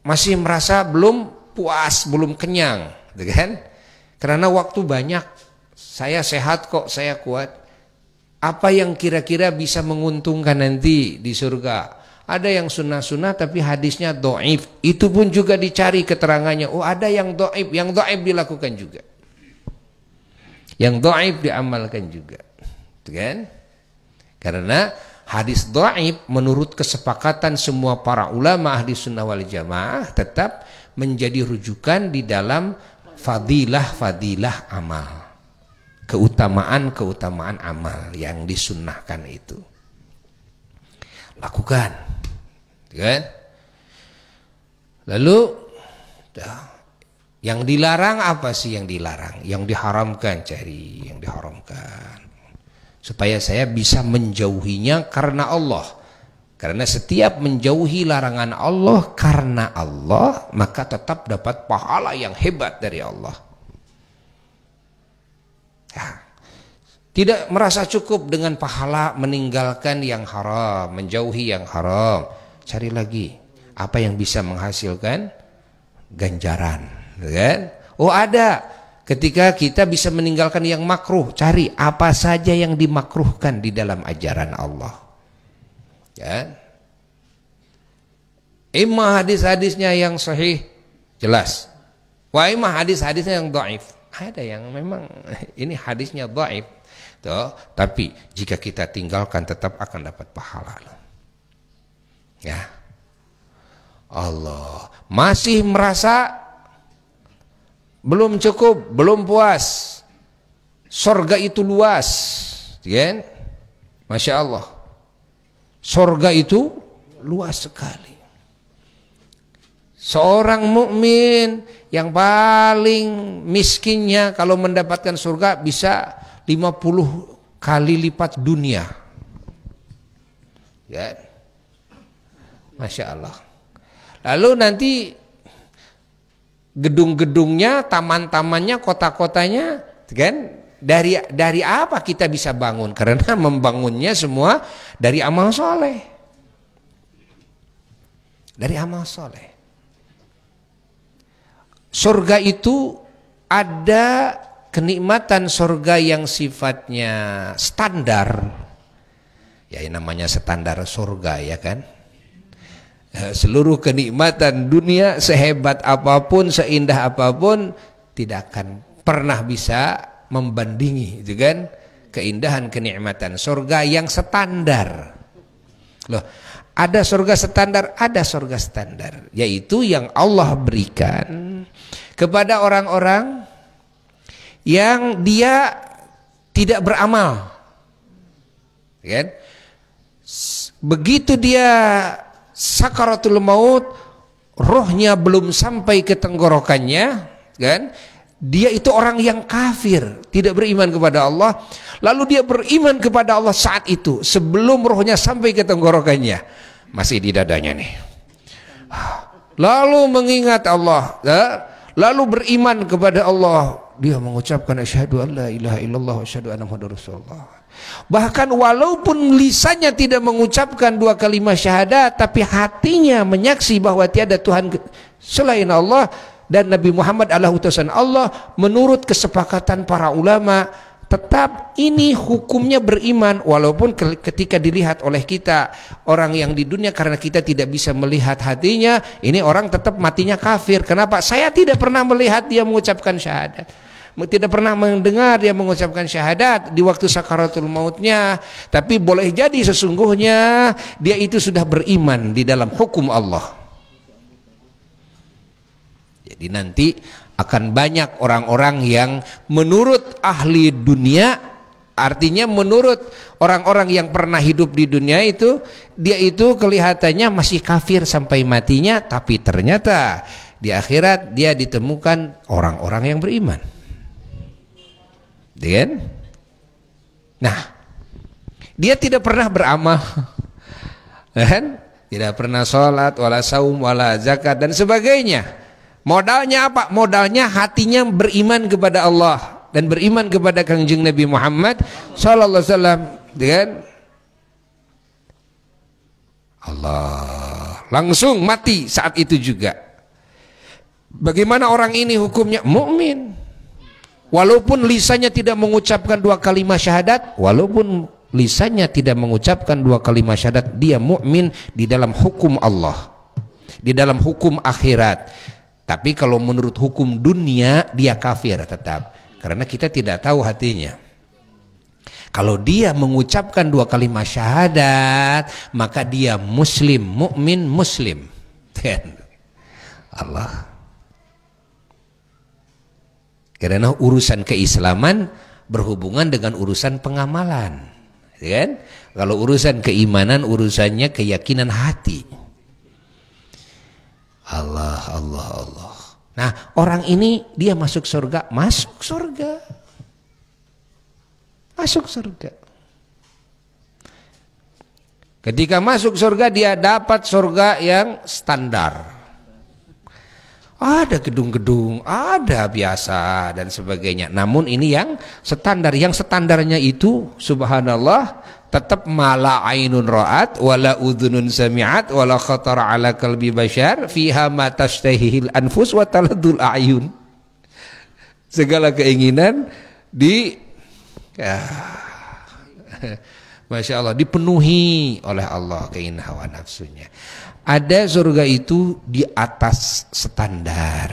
masih merasa belum puas belum kenyang itu kan karena waktu banyak saya sehat kok saya kuat apa yang kira-kira bisa menguntungkan nanti di surga. Ada yang sunnah-sunnah tapi hadisnya do'if. Itu pun juga dicari keterangannya. Oh ada yang do'if. Yang do'if dilakukan juga. Yang do'if diamalkan juga. Gitu kan? Karena hadis do'if menurut kesepakatan semua para ulama ahli sunnah wal jamaah tetap menjadi rujukan di dalam fadilah-fadilah amal keutamaan-keutamaan amal yang disunnahkan itu. Lakukan. Kan? Lalu yang dilarang apa sih yang dilarang? Yang diharamkan cari yang diharamkan. Supaya saya bisa menjauhinya karena Allah. Karena setiap menjauhi larangan Allah karena Allah, maka tetap dapat pahala yang hebat dari Allah. Ya. Tidak merasa cukup dengan pahala meninggalkan yang haram, menjauhi yang haram. Cari lagi apa yang bisa menghasilkan ganjaran, gitu kan? Oh ada. Ketika kita bisa meninggalkan yang makruh, cari apa saja yang dimakruhkan di dalam ajaran Allah. Ya. Imah hadis-hadisnya yang sahih jelas. Wa imah hadis-hadisnya yang doif ada yang memang <laughs> ini hadisnya dhaif Tuh, tapi jika kita tinggalkan tetap akan dapat pahala. Ya. Allah masih merasa belum cukup, belum puas. Surga itu luas, ya kan? Masya Allah. surga itu luas sekali. Seorang mukmin yang paling miskinnya kalau mendapatkan surga bisa 50 kali lipat dunia. Ya. Masya Allah. Lalu nanti gedung-gedungnya, taman-tamannya, kota-kotanya, kan? Dari dari apa kita bisa bangun? <laughs> Karena membangunnya semua dari amal soleh. Dari amal soleh surga itu ada kenikmatan surga yang sifatnya standar. Ya namanya standar surga ya kan. Eh, seluruh kenikmatan dunia sehebat apapun, seindah apapun tidak akan pernah bisa membandingi itu kan keindahan kenikmatan surga yang standar. Loh, ada surga standar, ada surga standar, yaitu yang Allah berikan kepada orang-orang yang dia tidak beramal. Kan? Begitu dia sakaratul maut, rohnya belum sampai ke tenggorokannya, kan? dia itu orang yang kafir, tidak beriman kepada Allah. Lalu dia beriman kepada Allah saat itu, sebelum rohnya sampai ke tenggorokannya, masih di dadanya nih. Lalu mengingat Allah, ya. lalu beriman kepada Allah. Dia mengucapkan asyhadu an ilaha illallah wa asyhadu anna muhammadar rasulullah. Bahkan walaupun lisannya tidak mengucapkan dua kalimat syahadat tapi hatinya menyaksi bahwa tiada Tuhan selain Allah, dan Nabi Muhammad adalah utusan Allah menurut kesepakatan para ulama tetap ini hukumnya beriman walaupun ketika dilihat oleh kita orang yang di dunia karena kita tidak bisa melihat hatinya ini orang tetap matinya kafir kenapa saya tidak pernah melihat dia mengucapkan syahadat tidak pernah mendengar dia mengucapkan syahadat di waktu sakaratul mautnya tapi boleh jadi sesungguhnya dia itu sudah beriman di dalam hukum Allah jadi nanti akan banyak orang-orang yang menurut ahli dunia artinya menurut orang-orang yang pernah hidup di dunia itu dia itu kelihatannya masih kafir sampai matinya tapi ternyata di akhirat dia ditemukan orang-orang yang beriman. Dengan Nah, dia tidak pernah beramal. <laughs> Dan Tidak pernah sholat, wala saum, wala zakat dan sebagainya. Modalnya apa? Modalnya hatinya beriman kepada Allah dan beriman kepada Kanjeng Nabi Muhammad sallallahu alaihi wasallam dengan gitu Allah langsung mati saat itu juga. Bagaimana orang ini hukumnya mukmin? Walaupun lisannya tidak mengucapkan dua kalimat syahadat, walaupun lisannya tidak mengucapkan dua kalimat syahadat, dia mukmin di dalam hukum Allah, di dalam hukum akhirat tapi kalau menurut hukum dunia dia kafir tetap. Karena kita tidak tahu hatinya. Kalau dia mengucapkan dua kalimat syahadat, maka dia muslim, mukmin muslim. <laughs> Allah. Karena urusan keislaman berhubungan dengan urusan pengamalan. Kan? Kalau urusan keimanan urusannya keyakinan hati. Allah, Allah, Allah. Nah orang ini dia masuk surga, masuk surga. Masuk surga. Ketika masuk surga dia dapat surga yang standar. Ada gedung-gedung, ada biasa dan sebagainya. Namun ini yang standar, yang standarnya itu subhanallah tetap mala ainun ra'at wala udhunun sami'at wala khatar ala kalbi bashar fiha ma tashtahihil anfus wa taladul ayun segala keinginan di ya, <laughs> Masya Allah dipenuhi oleh Allah keinginan hawa nafsunya ada surga itu di atas standar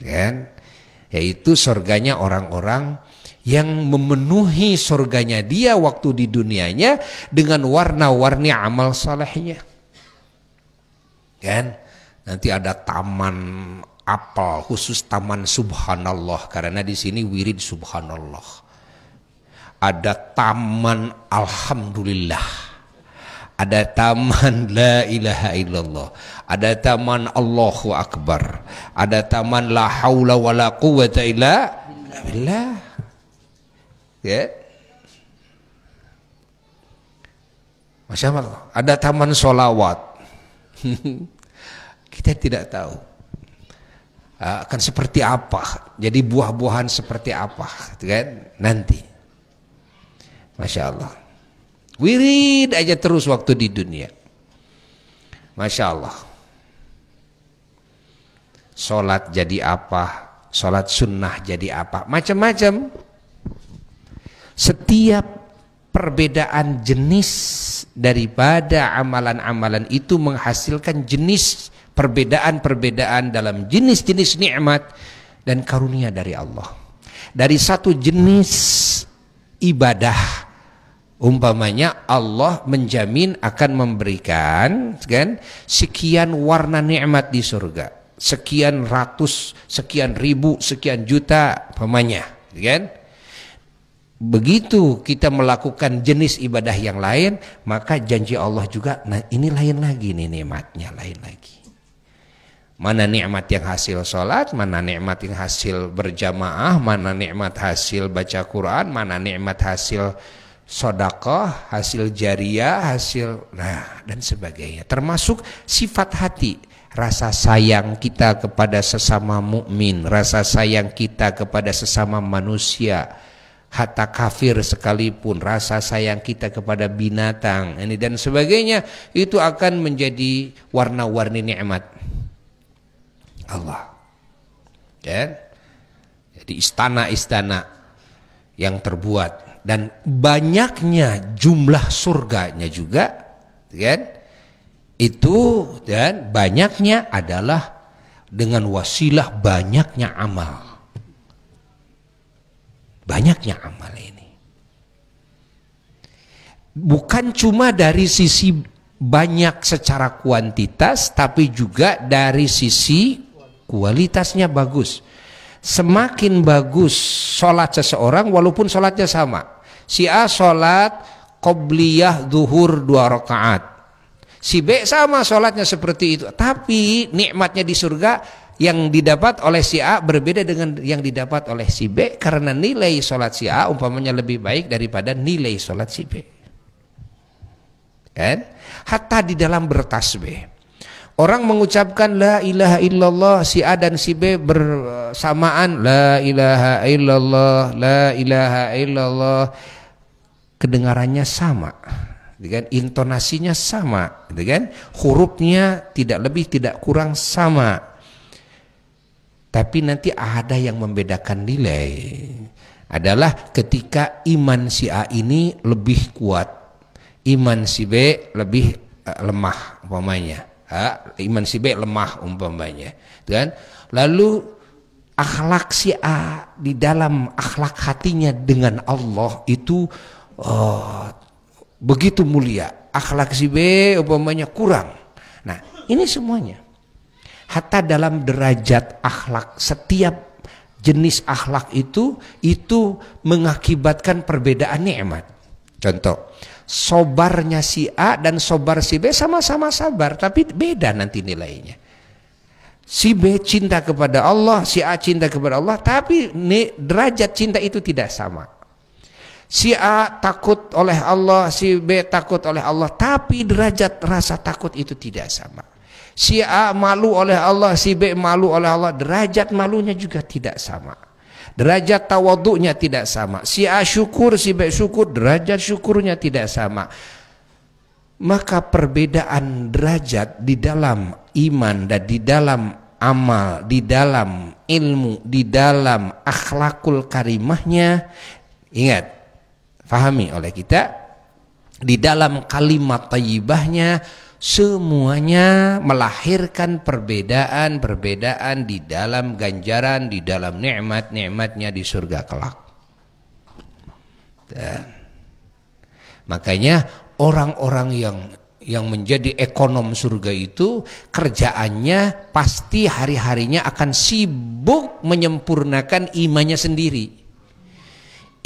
kan yaitu surganya orang-orang yang memenuhi surganya dia waktu di dunianya dengan warna-warni amal salehnya. Kan? Nanti ada taman apel khusus taman subhanallah karena di sini wirid subhanallah. Ada taman alhamdulillah. Ada taman <laughs> la ilaha illallah. Ada taman Allahu akbar. Ada taman la haula wala quwata illa billah ya. Masya Allah, ada taman solawat. <laughs> Kita tidak tahu ah, akan seperti apa, jadi buah-buahan seperti apa, gitu kan? Nanti, masya Allah, wirid aja terus waktu di dunia, masya Allah. Solat jadi apa? Solat sunnah jadi apa? Macam-macam. Setiap perbedaan jenis daripada amalan-amalan itu menghasilkan jenis perbedaan-perbedaan dalam jenis-jenis nikmat dan karunia dari Allah. Dari satu jenis ibadah umpamanya Allah menjamin akan memberikan kan sekian warna nikmat di surga, sekian ratus, sekian ribu, sekian juta umpamanya, kan? begitu kita melakukan jenis ibadah yang lain, maka janji Allah juga, nah ini lain lagi nih nikmatnya, lain lagi. Mana nikmat yang hasil sholat, mana nikmat yang hasil berjamaah, mana nikmat hasil baca Quran, mana nikmat hasil sodakoh, hasil jariah, hasil nah dan sebagainya. Termasuk sifat hati, rasa sayang kita kepada sesama mukmin, rasa sayang kita kepada sesama manusia, hatta kafir sekalipun rasa sayang kita kepada binatang ini dan sebagainya itu akan menjadi warna-warni nikmat Allah ya jadi istana-istana yang terbuat dan banyaknya jumlah surganya juga kan itu dan banyaknya adalah dengan wasilah banyaknya amal Banyaknya amal ini. Bukan cuma dari sisi banyak secara kuantitas, tapi juga dari sisi kualitasnya bagus. Semakin bagus sholat seseorang, walaupun sholatnya sama. Si A sholat qobliyah duhur dua rakaat. Si B sama sholatnya seperti itu. Tapi nikmatnya di surga yang didapat oleh si A berbeda dengan yang didapat oleh si B karena nilai sholat si A umpamanya lebih baik daripada nilai sholat si B kan hatta di dalam bertasbih Orang mengucapkan la ilaha illallah si A dan si B bersamaan la ilaha illallah la ilaha illallah kedengarannya sama dengan gitu intonasinya sama dengan gitu hurufnya tidak lebih tidak kurang sama tapi nanti ada yang membedakan nilai adalah ketika iman si A ini lebih kuat, iman si B lebih uh, lemah umpamanya. Ha, iman si B lemah umpamanya, gitu kan? Lalu akhlak si A di dalam akhlak hatinya dengan Allah itu uh, begitu mulia. Akhlak si B umpamanya kurang. Nah, ini semuanya Hatta dalam derajat akhlak, setiap jenis akhlak itu itu mengakibatkan perbedaan nikmat. Contoh, sobarnya si A dan sobar si B sama-sama sabar, tapi beda nanti nilainya. Si B cinta kepada Allah, si A cinta kepada Allah, tapi derajat cinta itu tidak sama. Si A takut oleh Allah, si B takut oleh Allah, tapi derajat rasa takut itu tidak sama. Si A malu oleh Allah, si B malu oleh Allah. Derajat malunya juga tidak sama. Derajat tawaduknya tidak sama. Si A syukur, si B syukur, derajat syukurnya tidak sama. Maka perbedaan derajat di dalam iman dan di dalam amal, di dalam ilmu, di dalam akhlakul karimahnya. Ingat, fahami oleh kita. Di dalam kalimat tayyibahnya, semuanya melahirkan perbedaan-perbedaan di dalam ganjaran, di dalam nikmat-nikmatnya di surga kelak. Dan, makanya orang-orang yang yang menjadi ekonom surga itu kerjaannya pasti hari-harinya akan sibuk menyempurnakan imannya sendiri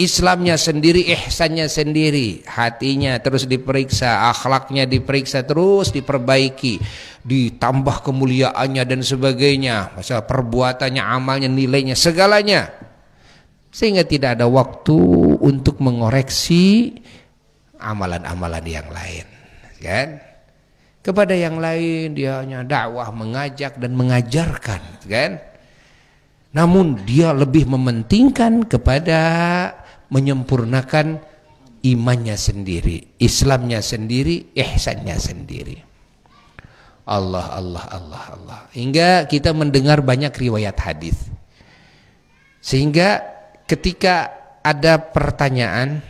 Islamnya sendiri, ihsannya sendiri, hatinya terus diperiksa, akhlaknya diperiksa, terus diperbaiki, ditambah kemuliaannya dan sebagainya, masalah perbuatannya, amalnya, nilainya, segalanya. Sehingga tidak ada waktu untuk mengoreksi amalan-amalan yang lain, kan? Kepada yang lain dia hanya dakwah, mengajak dan mengajarkan, kan? Namun dia lebih mementingkan kepada menyempurnakan imannya sendiri, Islamnya sendiri, ihsannya sendiri. Allah, Allah, Allah, Allah. Hingga kita mendengar banyak riwayat hadis. Sehingga ketika ada pertanyaan,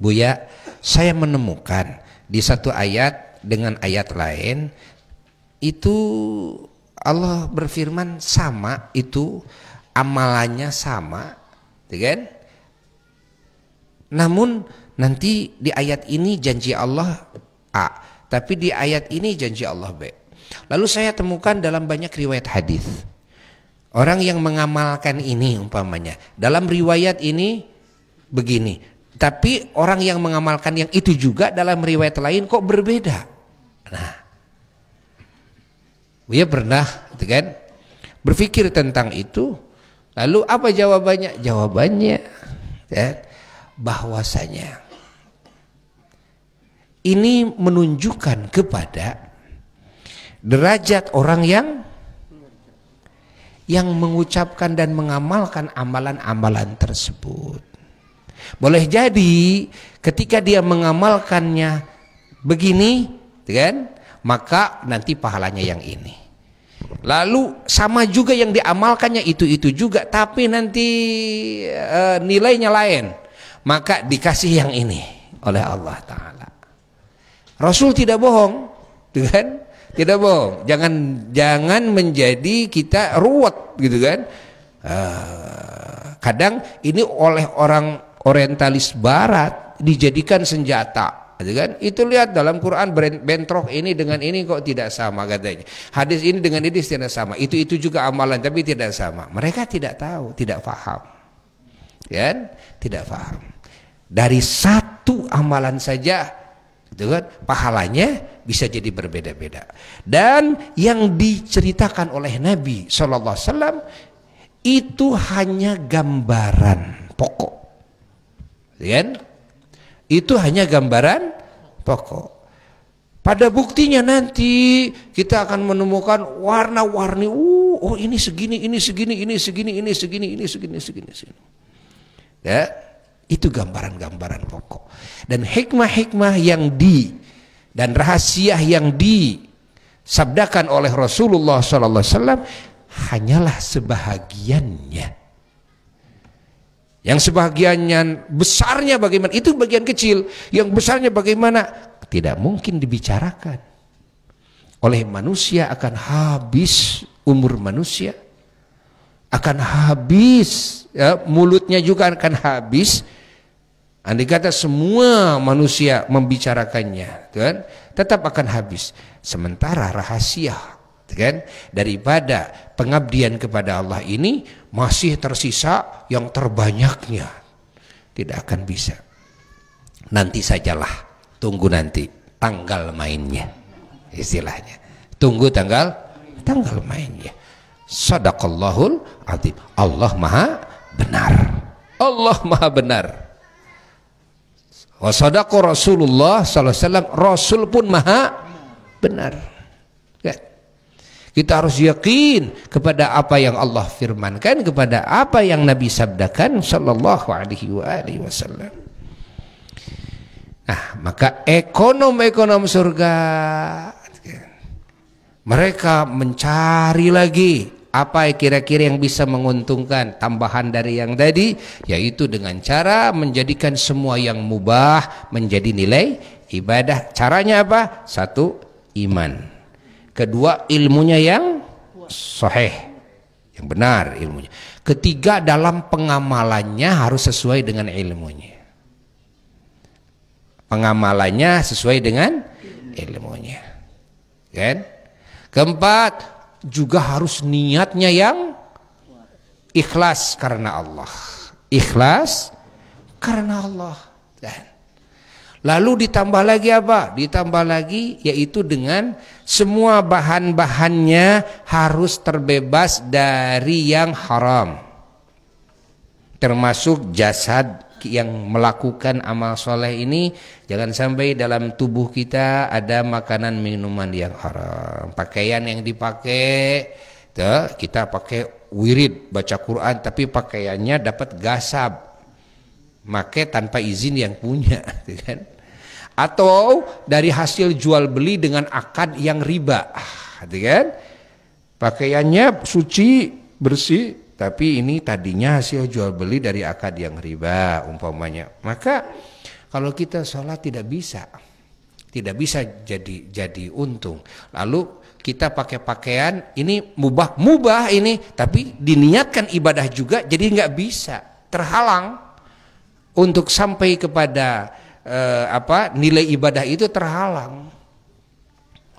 Buya, saya menemukan di satu ayat dengan ayat lain itu Allah berfirman sama itu amalannya sama, gitu kan? Namun nanti di ayat ini janji Allah A, tapi di ayat ini janji Allah B. Lalu saya temukan dalam banyak riwayat hadis. Orang yang mengamalkan ini umpamanya, dalam riwayat ini begini, tapi orang yang mengamalkan yang itu juga dalam riwayat lain kok berbeda. Nah, dia pernah, gitu kan, berpikir tentang itu. Lalu apa jawabannya? Jawabannya, ya, bahwasanya ini menunjukkan kepada derajat orang yang yang mengucapkan dan mengamalkan amalan-amalan tersebut. Boleh jadi ketika dia mengamalkannya begini, gitu kan? Maka nanti pahalanya yang ini. Lalu sama juga yang diamalkannya itu-itu juga tapi nanti e, nilainya lain maka dikasih yang ini oleh Allah taala. Rasul tidak bohong, <laughs> tuhan gitu tidak bohong. Jangan jangan menjadi kita ruwet gitu kan. Uh, kadang ini oleh orang orientalis barat dijadikan senjata gitu kan itu lihat dalam Quran bentrok ini dengan ini kok tidak sama katanya hadis ini dengan ini tidak sama itu itu juga amalan tapi tidak sama mereka tidak tahu tidak faham, kan tidak faham dari satu amalan saja gitu kan? pahalanya bisa jadi berbeda-beda dan yang diceritakan oleh Nabi Shallallahu Alaihi Wasallam itu hanya gambaran pokok gitu kan itu hanya gambaran pokok pada buktinya nanti kita akan menemukan warna-warni uh, oh ini segini ini segini ini segini ini segini ini segini segini segini ya itu gambaran-gambaran pokok. Dan hikmah-hikmah yang di dan rahasia yang disabdakan oleh Rasulullah sallallahu Sallam hanyalah sebahagiannya. Yang sebahagiannya besarnya bagaimana? Itu bagian kecil. Yang besarnya bagaimana? Tidak mungkin dibicarakan. Oleh manusia akan habis umur manusia. Akan habis. Ya, mulutnya juga akan habis. Andai kata semua manusia membicarakannya, kan, tetap akan habis. Sementara rahasia, kan, daripada pengabdian kepada Allah ini masih tersisa yang terbanyaknya. Tidak akan bisa. Nanti sajalah, tunggu nanti tanggal mainnya, istilahnya. Tunggu tanggal, tanggal mainnya. Sadaqallahul Allah maha benar. Allah maha benar wasadaku Rasulullah SAW Rasul pun maha benar. Ya. Kita harus yakin kepada apa yang Allah firmankan, kepada apa yang Nabi sabdakan Sallallahu Alaihi Wasallam. Nah, maka ekonom-ekonom surga ya. mereka mencari lagi apa kira-kira yang bisa menguntungkan tambahan dari yang tadi yaitu dengan cara menjadikan semua yang mubah menjadi nilai ibadah caranya apa satu iman kedua ilmunya yang soheh yang benar ilmunya ketiga dalam pengamalannya harus sesuai dengan ilmunya pengamalannya sesuai dengan ilmunya kan keempat juga harus niatnya yang ikhlas karena Allah. Ikhlas karena Allah. Dan lalu ditambah lagi apa? Ditambah lagi yaitu dengan semua bahan-bahannya harus terbebas dari yang haram. Termasuk jasad yang melakukan amal soleh ini jangan sampai dalam tubuh kita ada makanan minuman yang haram pakaian yang dipakai tuh, kita pakai wirid baca Quran tapi pakaiannya dapat gasab make tanpa izin yang punya <laughs> gitu kan? atau dari hasil jual beli dengan akad yang riba ah, gitu kan pakaiannya suci bersih tapi ini tadinya hasil jual beli dari akad yang riba umpamanya. Maka kalau kita sholat tidak bisa, tidak bisa jadi jadi untung. Lalu kita pakai pakaian ini mubah mubah ini, tapi diniatkan ibadah juga, jadi nggak bisa terhalang untuk sampai kepada eh, apa nilai ibadah itu terhalang.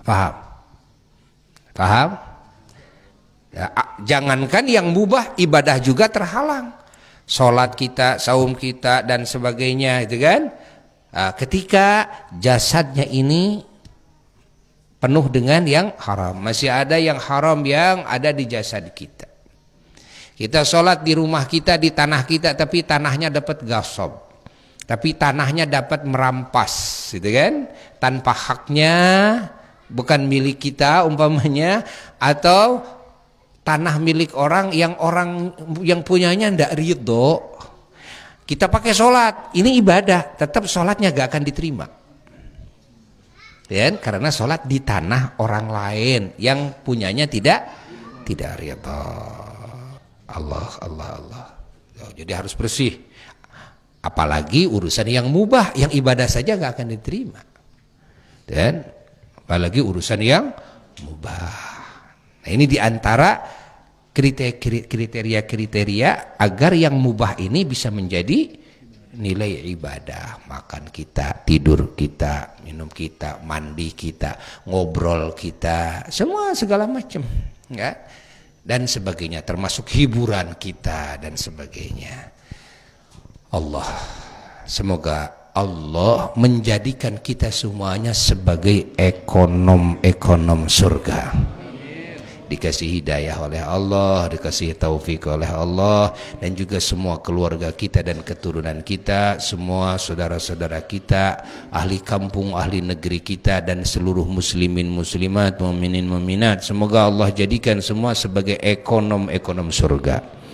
Paham? Paham? Ya, jangankan yang mubah ibadah juga terhalang. salat kita, saum kita dan sebagainya itu kan. ketika jasadnya ini penuh dengan yang haram. Masih ada yang haram yang ada di jasad kita. Kita sholat di rumah kita, di tanah kita, tapi tanahnya dapat gasob tapi tanahnya dapat merampas gitu kan tanpa haknya bukan milik kita umpamanya atau tanah milik orang yang orang yang punyanya ndak ridho kita pakai sholat ini ibadah tetap sholatnya gak akan diterima dan karena sholat di tanah orang lain yang punyanya tidak tidak ridho Allah Allah Allah ya, jadi harus bersih apalagi urusan yang mubah yang ibadah saja gak akan diterima dan apalagi urusan yang mubah Nah ini diantara kriteria-kriteria agar yang mubah ini bisa menjadi nilai ibadah makan kita tidur kita minum kita mandi kita ngobrol kita semua segala macam ya dan sebagainya termasuk hiburan kita dan sebagainya Allah semoga Allah menjadikan kita semuanya sebagai ekonom-ekonom surga. dikasih hidayah oleh Allah, dikasih taufik oleh Allah dan juga semua keluarga kita dan keturunan kita, semua saudara-saudara kita, ahli kampung, ahli negeri kita dan seluruh muslimin muslimat, mu'minin mu'minat. Semoga Allah jadikan semua sebagai ekonom-ekonom surga.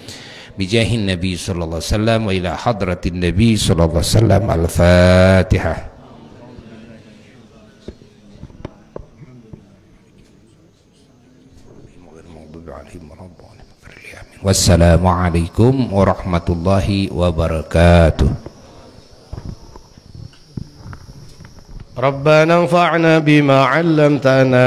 Bijahin Nabi sallallahu alaihi wasallam wa ila hadratin Nabi sallallahu alaihi wasallam. Al-Fatihah. Wassalamualaikum warahmatullahi wabarakatuh. ربنا انفعنا بما علمتنا